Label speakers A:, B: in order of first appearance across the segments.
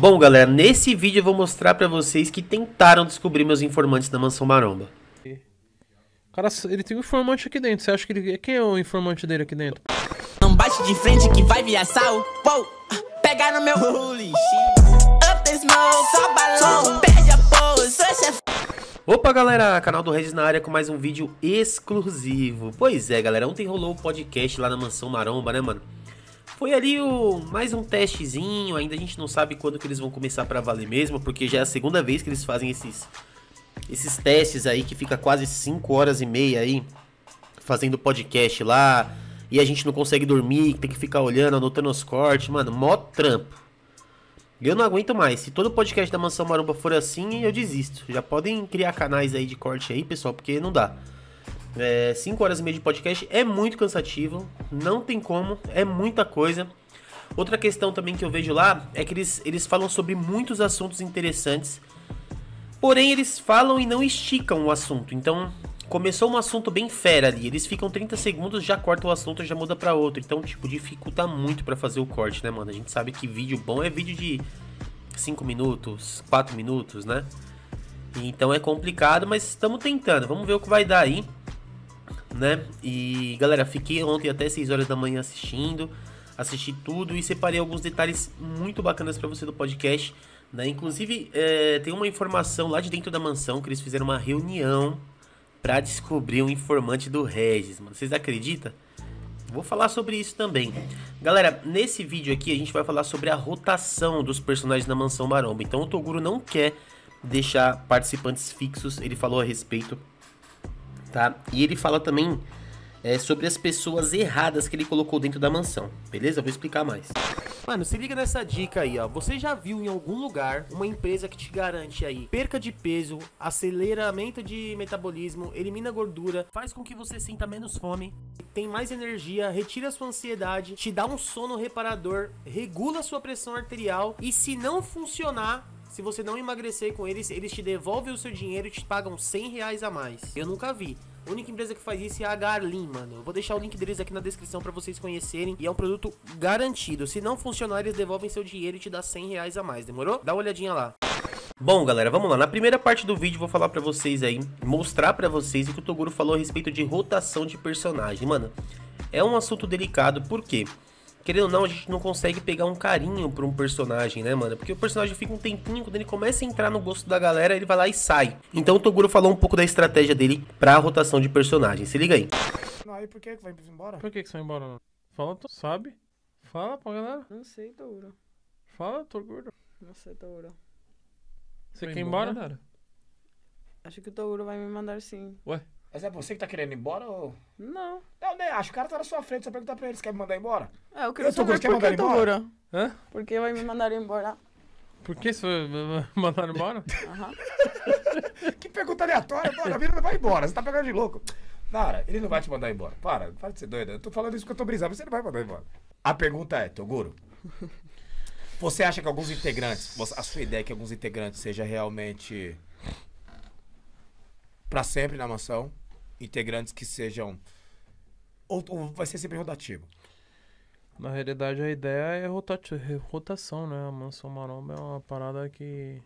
A: Bom, galera, nesse vídeo eu vou mostrar pra vocês que tentaram descobrir meus informantes da Mansão Maromba.
B: Cara, ele tem um informante aqui dentro. Você acha que ele... Quem é o informante dele aqui dentro?
A: Não bate de frente que vai sal. Pou, pegar no meu... Up smoke, só balão. Perde a pose, é Opa galera, canal do Regis na área com mais um vídeo exclusivo Pois é galera, ontem rolou o um podcast lá na Mansão Maromba né mano foi ali o mais um testezinho, ainda a gente não sabe quando que eles vão começar para valer mesmo, porque já é a segunda vez que eles fazem esses esses testes aí que fica quase 5 horas e meia aí fazendo podcast lá, e a gente não consegue dormir, tem que ficar olhando, anotando os cortes, mano, mó trampo. Eu não aguento mais. Se todo podcast da Mansão Maromba for assim, eu desisto. Já podem criar canais aí de corte aí, pessoal, porque não dá. É, cinco horas e meia de podcast é muito cansativo, não tem como, é muita coisa. Outra questão também que eu vejo lá é que eles, eles falam sobre muitos assuntos interessantes, porém eles falam e não esticam o assunto. Então, começou um assunto bem fera ali, eles ficam 30 segundos, já cortam o assunto, já muda para outro. Então, tipo, dificulta muito para fazer o corte, né, mano? A gente sabe que vídeo bom é vídeo de 5 minutos, 4 minutos, né? Então é complicado, mas estamos tentando. Vamos ver o que vai dar aí né? E galera, fiquei ontem até 6 horas da manhã assistindo, assisti tudo e separei alguns detalhes muito bacanas para você do podcast, né? Inclusive, é, tem uma informação lá de dentro da mansão que eles fizeram uma reunião para descobrir um informante do Regis, mano. Vocês acreditam? Vou falar sobre isso também. Galera, nesse vídeo aqui a gente vai falar sobre a rotação dos personagens na Mansão Maromba. Então o Toguro não quer deixar participantes fixos, ele falou a respeito tá? E ele fala também é, sobre as pessoas erradas que ele colocou dentro da mansão, beleza? vou explicar mais. Mano, se liga nessa dica aí, ó. Você já viu em algum lugar uma empresa que te garante aí perca de peso, aceleramento de metabolismo, elimina gordura, faz com que você sinta menos fome, tem mais energia, retira sua ansiedade, te dá um sono reparador, regula sua pressão arterial e se não funcionar, se você não emagrecer com eles, eles te devolvem o seu dinheiro e te pagam 100 reais a mais. Eu nunca vi. A única empresa que faz isso é a Garlin, mano. Eu vou deixar o link deles aqui na descrição para vocês conhecerem. E é um produto garantido. Se não funcionar, eles devolvem seu dinheiro e te dá 100 reais a mais, demorou? Dá uma olhadinha lá. Bom, galera, vamos lá. Na primeira parte do vídeo, vou falar pra vocês aí, mostrar pra vocês o que o Toguro falou a respeito de rotação de personagem. Mano, é um assunto delicado, por quê? Porque querendo ou não, a gente não consegue pegar um carinho pra um personagem, né, mano? Porque o personagem fica um tempinho, quando ele começa a entrar no gosto da galera, ele vai lá e sai. Então o Toguro falou um pouco da estratégia dele pra rotação de personagem. Se liga aí.
B: Não, aí por que que vai embora? Por que que você vai embora, não? Fala, tu sabe? Fala pra galera. Não sei, Toguro. Fala, Toguro. Não sei, Toguro. Você vai quer ir embora? embora? Acho que o Toguro vai me
C: mandar sim. Ué? Mas é você que tá querendo ir embora ou. Não. Eu nem acho. O cara tá na sua frente. só perguntar pra ele se quer me mandar embora? É, eu queria eu tô saber por embora. Hã? Por que vai me mandar embora?
B: Por que você mandar embora?
C: Aham. que pergunta aleatória, mano. A menina vai embora. Você tá pegando de louco. Nara, ele não vai te mandar embora. Para, para de ser doida. Eu tô falando isso porque eu tô brisando, você não vai mandar embora. A pergunta é, Toguro. Você acha que alguns integrantes, a sua ideia é que alguns integrantes seja realmente para sempre na mansão, integrantes que sejam.
B: Ou, ou, vai ser sempre rotativo? Na realidade, a ideia é, é rotação, né? A mansão maromba é uma parada que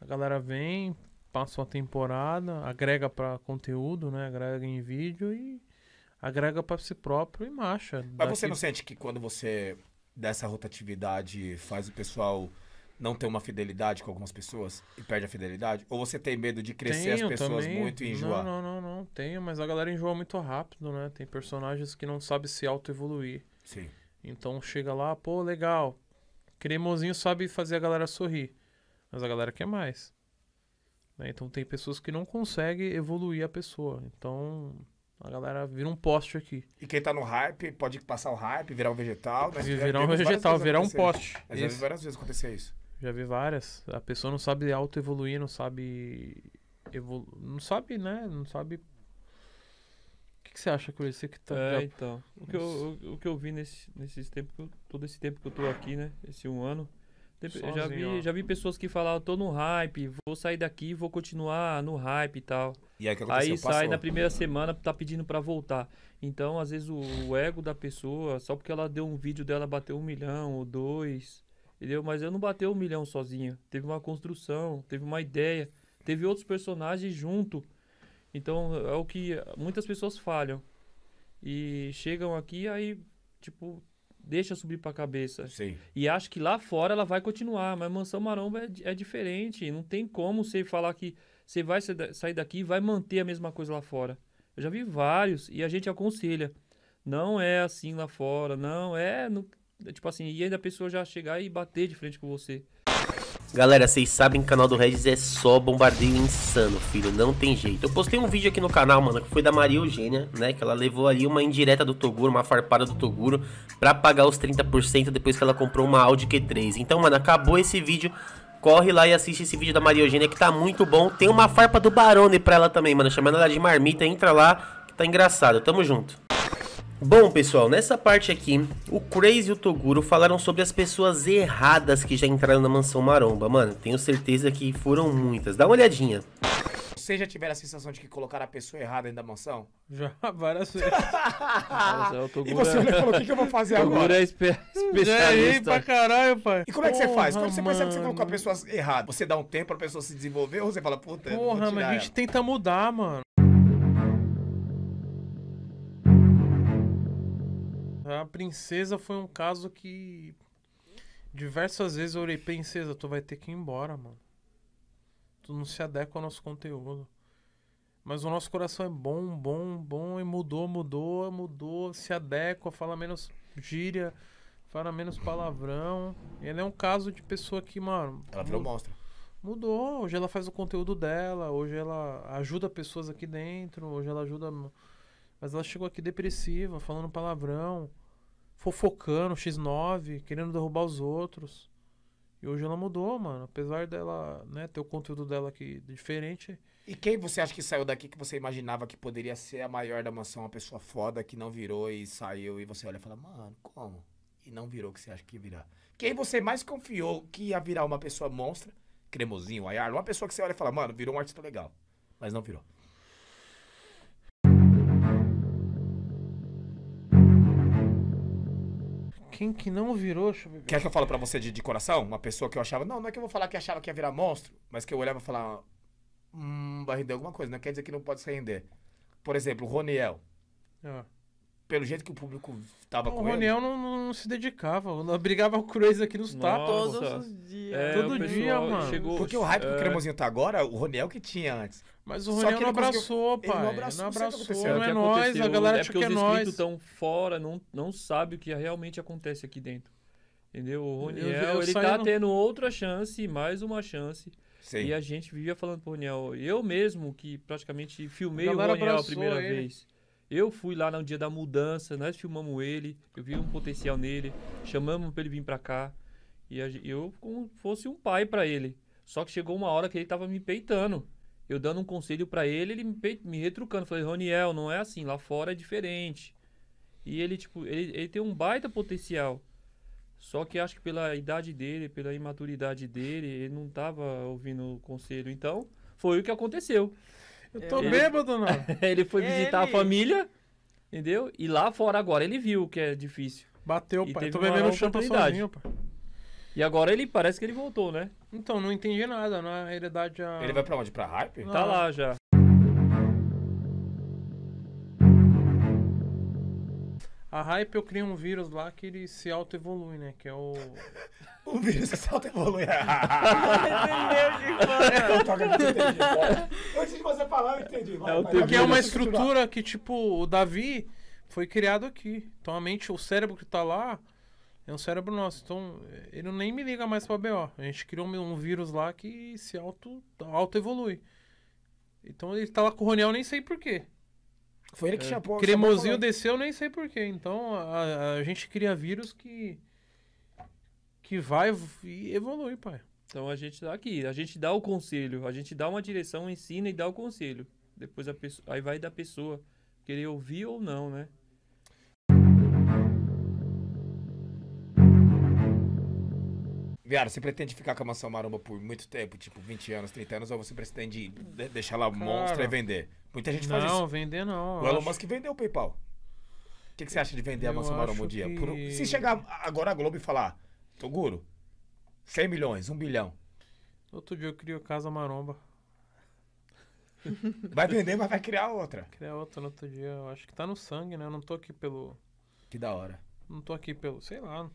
B: a galera vem, passa uma temporada, agrega para conteúdo, né? Agrega em vídeo e agrega para si próprio e marcha. Mas daqui... você não
C: sente que quando você dá essa rotatividade faz o pessoal não ter uma fidelidade com algumas pessoas e perde a fidelidade? Ou você tem medo de crescer tenho, as pessoas também. muito e enjoar?
B: Não, não, não, não, tenho, mas a galera enjoa muito rápido, né? Tem personagens que não sabem se auto evoluir Sim. Então chega lá, pô, legal. Cremosinho sabe fazer a galera sorrir, mas a galera quer mais. Né? Então tem pessoas que não conseguem evoluir a pessoa. Então a galera vira um poste aqui. E quem tá no
C: hype pode passar o hype, virar um vegetal. Né? Virar um vegetal, virar um poste. Mas vi várias vezes acontecer isso.
B: Já vi várias. A pessoa não sabe autoevoluir, não sabe. Evolu... Não sabe, né? Não sabe. O que, que você acha, Cruz? Você que tá. É, já... então. O que, eu,
D: o, o que eu vi nesse, nesses tempos, todo esse tempo que eu tô aqui, né? Esse um ano. Sozinho, já, vi, já vi pessoas que falavam, tô no hype, vou sair daqui, vou continuar no hype e tal. E aí, que aí sai Passou. na primeira semana, tá pedindo para voltar. Então, às vezes, o, o, ego da pessoa, só porque ela deu um vídeo dela, bateu um milhão ou dois, entendeu? Mas eu não bateu um milhão sozinho. Teve uma construção, teve uma ideia, teve outros personagens junto. Então é o que muitas pessoas falham. E chegam aqui, aí, tipo, deixa subir pra cabeça. Sim. E acho que lá fora ela vai continuar, mas Mansão Maromba é, é diferente. Não tem como você falar que você vai sair daqui e vai manter a mesma coisa lá fora. Eu já vi vários e a gente aconselha. Não é assim lá fora, não é. É, tipo assim, e ainda a pessoa já chegar e bater de frente com você.
A: Galera, vocês sabem que o canal do Regis é só bombardeio insano, filho, não tem jeito. Eu postei um vídeo aqui no canal, mano, que foi da Maria Eugênia, né, que ela levou ali uma indireta do Toguro, uma farpada do Toguro, pra pagar os 30% depois que ela comprou uma Audi Q3. Então, mano, acabou esse vídeo, corre lá e assiste esse vídeo da Maria Eugênia, que tá muito bom. Tem uma farpa do Barone pra ela também, mano, chamando ela de marmita, entra lá, que tá engraçado. Tamo junto. Bom pessoal, nessa parte aqui, o Crazy e o Toguro falaram sobre as pessoas erradas que já entraram na Mansão Maromba. Mano, tenho certeza que foram muitas. Dá uma olhadinha.
C: Vocês já tiveram a sensação de que colocaram a pessoa errada ainda da mansão? Já, várias vezes. Nossa, e você olhou é- e né, falou, o que, que eu vou fazer agora? Toguro é espe especialista. Já pra caralho, pai. E como é que Porra, você faz? Quando você mano. percebe que você colocou a pessoa errada, você dá um tempo pra pessoa se desenvolver ou você fala, puta, Porra, mas a gente
B: tenta mudar, mano. A princesa foi um caso que. Diversas vezes eu orei, princesa, tu vai ter que ir embora, mano. Tu não se adequa ao nosso conteúdo. Mas o nosso coração é bom, bom, bom, e mudou, mudou, mudou, se adequa, fala menos gíria, fala menos palavrão. Ele é um caso de pessoa que, mano. Ela virou mostra Mudou, hoje ela faz o conteúdo dela, hoje ela ajuda pessoas aqui dentro, hoje ela ajuda mas ela chegou aqui depressiva, falando palavrão, fofocando, X9, querendo derrubar os outros. E hoje ela mudou, mano. Apesar dela, né, ter o conteúdo dela aqui diferente. E quem você acha que saiu
C: daqui que você imaginava que poderia ser a maior da mansão, uma pessoa foda que não virou e saiu e você olha e fala, mano, como? E não virou o que você acha que ia virar. Quem você mais confiou que ia virar uma pessoa monstra, cremosinho, aiar, uma pessoa que você olha e fala, mano, virou um artista legal. Mas não virou.
B: Quem que não virou? Quer
C: que eu falo para você de, de, coração? Uma pessoa que eu achava. Não, não é que eu vou falar que achava que ia virar monstro, mas que eu olhava e falava. Hum, vai render alguma coisa. Não quer dizer que não pode se render. Por exemplo, o Roniel. Ah pelo jeito que o público
B: tava com o Roniel não, não, se dedicava, brigava com o Crazy aqui nos tapas. Todos os dias. É, Todo dia, mano. Chegou, Porque o hype é... que
C: o tá agora, o Roniel que tinha antes. Mas o Roniel não
B: abraçou, pai. não abraçou, não, abraçou, não, não é, é nós, a galera é acha que é nós. porque os
D: estão fora, não, não sabe o que realmente acontece aqui dentro. Entendeu? O Roniel, eu, eu ele tá no... tendo outra chance, mais uma chance. Sim. E a gente vivia falando pro Roniel. Eu mesmo que praticamente filmei o Roniel a primeira ele. vez eu fui lá no dia da mudança, nós filmamos ele, eu vi um potencial nele, chamamos para ele vir para cá. E eu como fosse um pai para ele. Só que chegou uma hora que ele estava me peitando. Eu dando um conselho para ele, ele me, me retrucando. Falei, Roniel, não é assim, lá fora é diferente. E ele, tipo, ele, ele tem um baita potencial. Só que acho que pela idade dele, pela imaturidade dele, ele não estava ouvindo o conselho. Então, foi o que aconteceu. Eu é. tô ele, bêbado, não. ele foi visitar ele... a família, entendeu? E lá fora agora ele viu que é difícil. Bateu, e pai. Eu tô bebendo champa sozinho, pai. E agora ele parece que ele voltou, né?
B: Então, não entendi nada, na é realidade A... Ele vai pra onde? Pra hype? Tá lá já. A hype eu criei um vírus lá que ele se auto-evolui, né? Que é o. o vírus que se auto-evolui. Entendeu, Gil?
C: Antes de você falar, eu entendi. Vai, é, porque é uma estrutura
B: que, tipo, o Davi foi criado aqui. Então a mente, o cérebro que tá lá. É um cérebro nosso, então ele nem me liga mais pra BO. A gente criou um, um vírus lá que se auto-evolui. Auto então ele tá lá com o Roniel, nem sei porquê. Foi ele que é, chapou. cremosinho desceu, nem sei porquê. Então a,
D: a, gente cria vírus que. que vai evoluir, pai. Então a gente dá aqui, a gente dá o conselho, a gente dá uma direção, ensina e dá o conselho. Depois a pessoa, aí vai da pessoa querer ouvir ou não, né? Viado, você pretende ficar com
C: a mansão maromba por muito tempo, tipo 20 anos, 30 anos, ou você pretende deixar lá monstro e vender? Muita gente não, faz isso. Não, vender não. O Elon acho... Musk vendeu o PayPal. O que, que, você acha de vender eu a mansão maromba um dia? Que... Por... Se chegar agora a Globo e falar, Toguro, 100 milhões, 1
B: bilhão. Outro dia eu crio Casa Maromba. Vai vender, mas vai criar outra. Criar outra no outro dia. Eu acho que tá no sangue, né? Eu não tô aqui pelo. Que da hora. Não tô aqui pelo. Sei lá.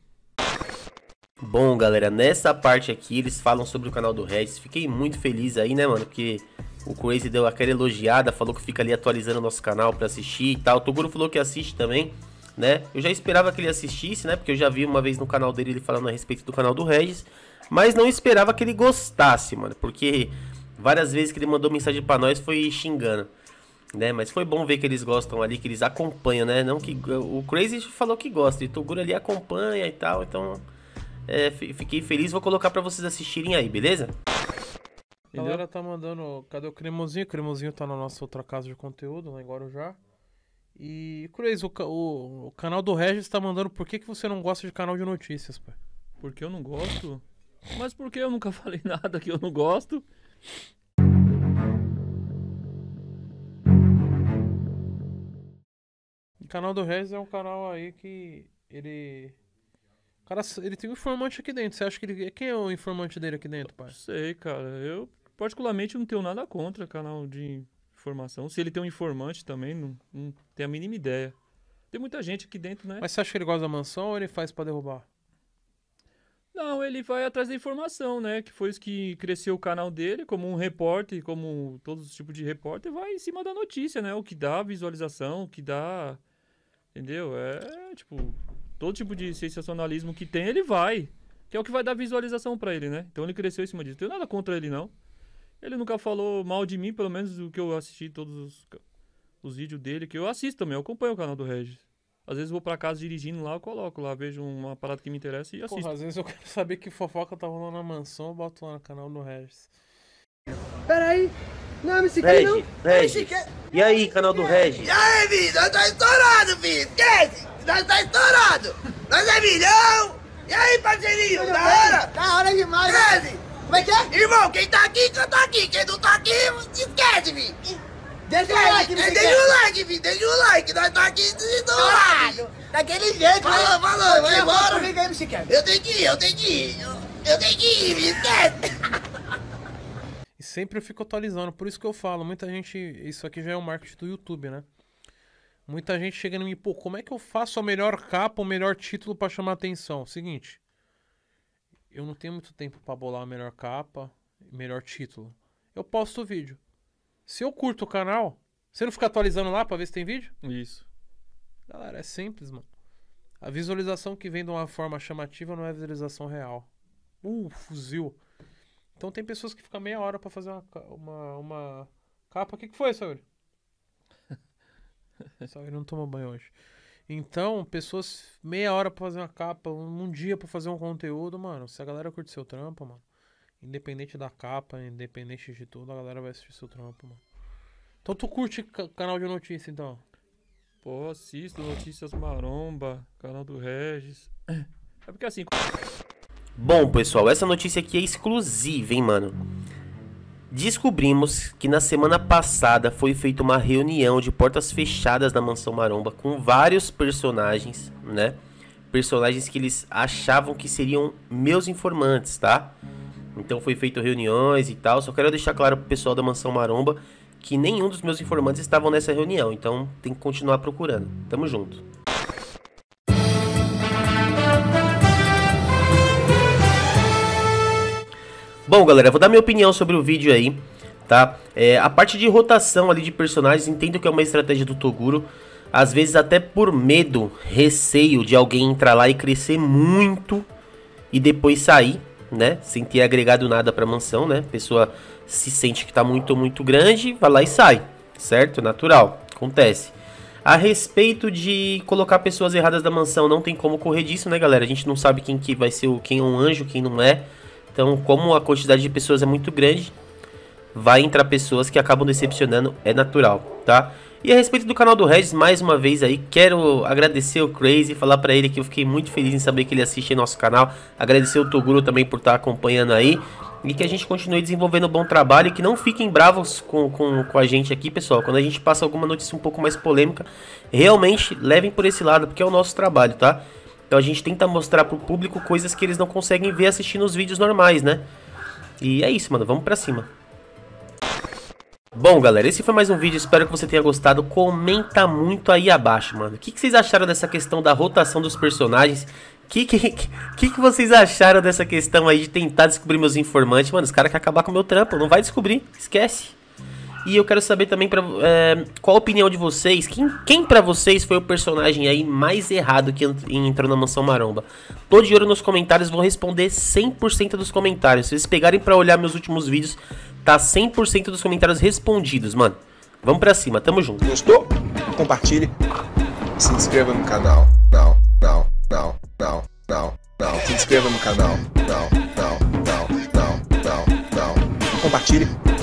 A: Bom, galera, nessa parte aqui eles falam sobre o canal do Regis. Fiquei muito feliz aí, né, mano? Porque o Crazy deu aquela elogiada, falou que fica ali atualizando o nosso canal pra assistir e tal. O Toguro falou que assiste também, né? Eu já esperava que ele assistisse, né? Porque eu já vi uma vez no canal dele ele falando a respeito do canal do Regis. Mas não esperava que ele gostasse, mano. Porque várias vezes que ele mandou mensagem para nós foi xingando. Né? Mas foi bom ver que eles gostam ali, que eles acompanham, né? Não que o Crazy falou que gosta, e o Toguro ali acompanha e tal, então é, fiquei feliz, vou colocar para vocês assistirem aí, beleza? A galera
B: tá mandando. Cadê o cremozinho O cremosinho tá na nossa outra casa de conteúdo, lá em Guarujá. E, Cruz, o, o, o, canal do Regis tá mandando por que, que você não gosta de canal de notícias, pai? Porque eu não gosto? Mas por que eu nunca falei nada que eu não gosto? O canal do Regis é um canal aí que ele cara, ele tem um informante aqui dentro. Você acha que ele. Quem é o informante dele
D: aqui dentro, pai? Não sei, cara. Eu, particularmente, não tenho nada contra canal de informação. Se ele tem um informante também, não, não tenho a mínima ideia. Tem muita gente aqui dentro, né? Mas você acha
B: que ele gosta da mansão ou ele faz para derrubar?
D: Não, ele vai atrás da informação, né? Que foi isso que cresceu o canal dele, como um repórter, como todos os tipos de repórter, vai em cima da notícia, né? O que dá visualização, o que dá. Entendeu? É tipo. Todo tipo de sensacionalismo que tem, ele vai. Que é o que vai dar visualização para ele, né? Então ele cresceu em cima disso. Não tenho nada contra ele, não. Ele nunca falou mal de mim, pelo menos o que eu assisti todos os, os vídeos dele, que eu assisto também, eu acompanho o canal do Regis. Às vezes vou pra casa dirigindo lá, eu coloco lá, vejo uma parada que me interessa e assisto. Porra, às vezes eu quero saber que fofoca tá rolando na mansão,
B: eu boto lá no canal do Regis. Peraí, não me MCK Regis, não. Regis.
A: E aí, canal do Regis?
C: E aí, vida, tá estourado, filho, esquece! Nós tá estourado! Nós é milhão! E aí, parceirinho? Da hora? Da hora demais! 13! Né? Como é que é? Irmão, quem tá aqui, canta aqui! Quem não tá aqui, esquece, vi! Deixa o like, é, vi! Deixa o like, vi! Deixa o like! Nós tá aqui estourado! Daquele jeito, né? Falou, falou! Vai embora! Comigo Eu tenho que ir, eu tenho que ir! Eu, tenho que ir, me
B: esquece! E sempre eu fico atualizando, por isso que eu falo, muita gente. Isso aqui já é um marketing do YouTube, né? Muita gente chegando em mim, pô, como é que eu faço a melhor capa, o melhor título para chamar atenção? Seguinte, eu não tenho muito tempo para bolar a melhor capa, melhor título. Eu posto o vídeo. Se eu curto o canal, você não fica atualizando lá para ver se tem vídeo? Isso. Galera, é simples, mano. A visualização que vem de uma forma chamativa não é visualização real. Uh, fuzil. Então tem pessoas que ficam meia hora para fazer uma, uma, uma capa. O que, que foi, senhor? Só ele não toma banho hoje. Então, pessoas, meia hora pra fazer uma capa, um dia pra fazer um conteúdo, mano. Se a galera curte seu trampo, mano. Independente da capa, independente de tudo, a galera vai assistir seu trampo, mano. Então tu
D: curte canal de notícia, então? Pô, assisto Notícias Maromba, canal do Regis. É porque assim.
A: Bom, pessoal, essa notícia aqui é exclusiva, hein, mano? Descobrimos que na semana passada foi feita uma reunião de portas fechadas na Mansão Maromba com vários personagens, né? Personagens que eles achavam que seriam meus informantes, tá? Então foi feito reuniões e tal. Só quero deixar claro pro pessoal da Mansão Maromba que nenhum dos meus informantes estavam nessa reunião, então tem que continuar procurando. Tamo junto. Bom, galera, vou dar minha opinião sobre o vídeo aí, tá? É, a parte de rotação ali de personagens, entendo que é uma estratégia do Toguro. Às vezes até por medo, receio de alguém entrar lá e crescer muito e depois sair, né? Sem ter agregado nada pra mansão, né? A pessoa se sente que tá muito, muito grande, vai lá e sai, certo? Natural, acontece. A respeito de colocar pessoas erradas da mansão, não tem como correr disso, né, galera? A gente não sabe quem que vai ser o quem é um anjo, quem não é. Então, como a quantidade de pessoas é muito grande, vai entrar pessoas que acabam decepcionando, é natural, tá? E a respeito do canal do Regis, mais uma vez aí, quero agradecer o Crazy, falar para ele que eu fiquei muito feliz em saber que ele assiste nosso canal, agradecer o Toguro também por estar tá acompanhando aí, e que a gente continue desenvolvendo um bom trabalho e que não fiquem bravos com, com, com a gente aqui, pessoal. Quando a gente passa alguma notícia um pouco mais polêmica, realmente levem por esse lado, porque é o nosso trabalho, tá? Então a gente tenta mostrar pro público coisas que eles não conseguem ver assistindo os vídeos normais, né? E é isso, mano. Vamos pra cima. Bom, galera, esse foi mais um vídeo, espero que você tenha gostado. Comenta muito aí abaixo, mano. O que, que vocês acharam dessa questão da rotação dos personagens? O que, que, que, que vocês acharam dessa questão aí de tentar descobrir meus informantes? Mano, os caras querem acabar com o meu trampo, não vai descobrir, esquece. E eu quero saber também pra, é, qual a opinião de vocês. Quem, quem para vocês foi o personagem aí mais errado que entrou na Mansão Maromba? Tô de olho nos comentários, vou responder 100% dos comentários. Se vocês pegarem para olhar meus últimos vídeos, tá 100% dos comentários respondidos, mano. Vamos pra cima, tamo junto. Gostou? Compartilhe. Se inscreva no canal. Não, não,
C: não, não, não, não. Se inscreva no canal. Não, não, não, não, não, não. Compartilhe.